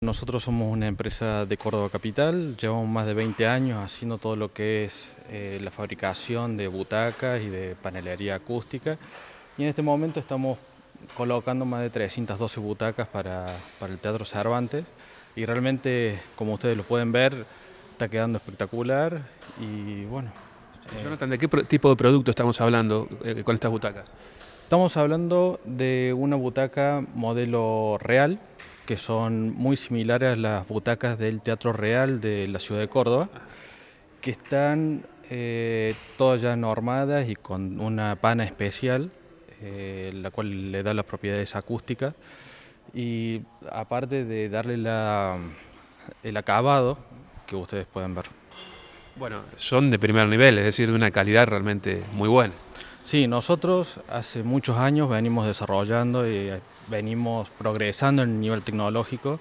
Nosotros somos una empresa de Córdoba Capital, llevamos más de 20 años haciendo todo lo que es eh, la fabricación de butacas y de panelería acústica y en este momento estamos colocando más de 312 butacas para, el Teatro Cervantes y realmente, como ustedes lo pueden ver, está quedando espectacular y bueno. Eh, Jonathan, ¿de qué tipo de producto estamos hablando eh, con estas butacas? Estamos hablando de una butaca modelo real, que son muy similares a las butacas del Teatro Real de la ciudad de Córdoba, que están eh, todas ya normadas y con una pana especial, eh, la cual le da las propiedades acústicas. Y aparte de darle el acabado que ustedes pueden ver. Bueno, son de primer nivel, es decir, de una calidad realmente muy buena. Sí, nosotros hace muchos años venimos desarrollando y eh, venimos progresando en el nivel tecnológico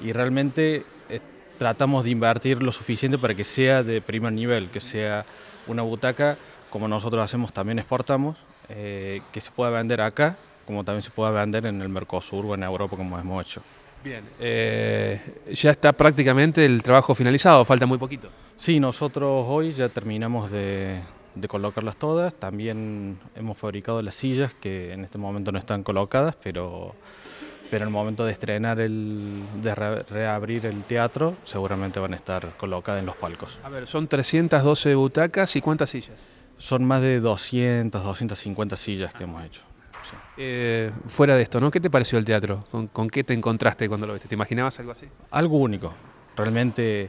y realmente eh, tratamos de invertir lo suficiente para que sea de primer nivel, que sea una butaca, como nosotros hacemos también exportamos, eh, que se pueda vender acá, como también se pueda vender en el Mercosur o en Europa, como hemos hecho. Bien, ya está prácticamente el trabajo finalizado, falta muy poquito. Sí, nosotros hoy ya terminamos de, de colocarlas todas. También hemos fabricado las sillas que en este momento no están colocadas, pero, pero en el momento de estrenar, el, de reabrir el teatro, seguramente van a estar colocadas en los palcos. A ver, son 312 butacas y cuántas sillas? Son más de 200, 250 sillas que hemos hecho. Eh, fuera de esto, ¿no? ¿Qué te pareció el teatro? ¿Con, ¿Con qué te encontraste cuando lo viste? ¿Te imaginabas algo así? Algo único. Realmente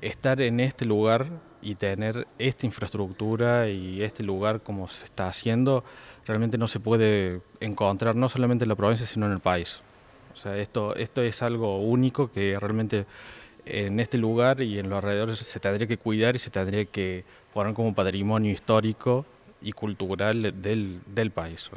estar en este lugar y tener esta infraestructura y este lugar como se está haciendo, realmente no se puede encontrar no solamente en la provincia, sino en el país. O sea, esto, esto es algo único que realmente en este lugar y en los alrededores se tendría que cuidar y se tendría que poner como patrimonio histórico y cultural del, del país.